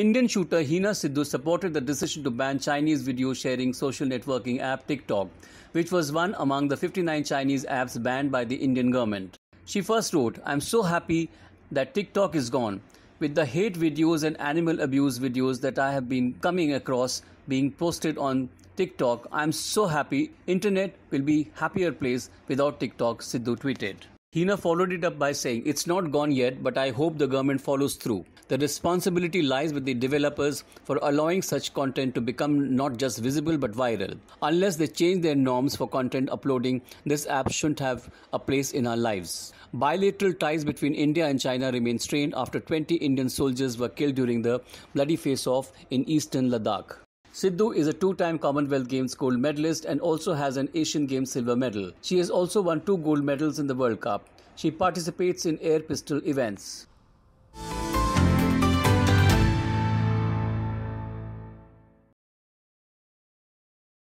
Indian shooter Hina Sidhu supported the decision to ban Chinese video sharing social networking app TikTok, which was one among the 59 Chinese apps banned by the Indian government. She first wrote, I'm so happy that TikTok is gone. With the hate videos and animal abuse videos that I have been coming across being posted on TikTok, I'm so happy. Internet will be happier place without TikTok, Sidhu tweeted. Hina followed it up by saying, It's not gone yet, but I hope the government follows through. The responsibility lies with the developers for allowing such content to become not just visible but viral. Unless they change their norms for content uploading, this app shouldn't have a place in our lives. Bilateral ties between India and China remain strained after 20 Indian soldiers were killed during the bloody face off in eastern Ladakh. Sidhu is a two-time Commonwealth Games gold medalist and also has an Asian Games silver medal. She has also won two gold medals in the World Cup. She participates in air pistol events.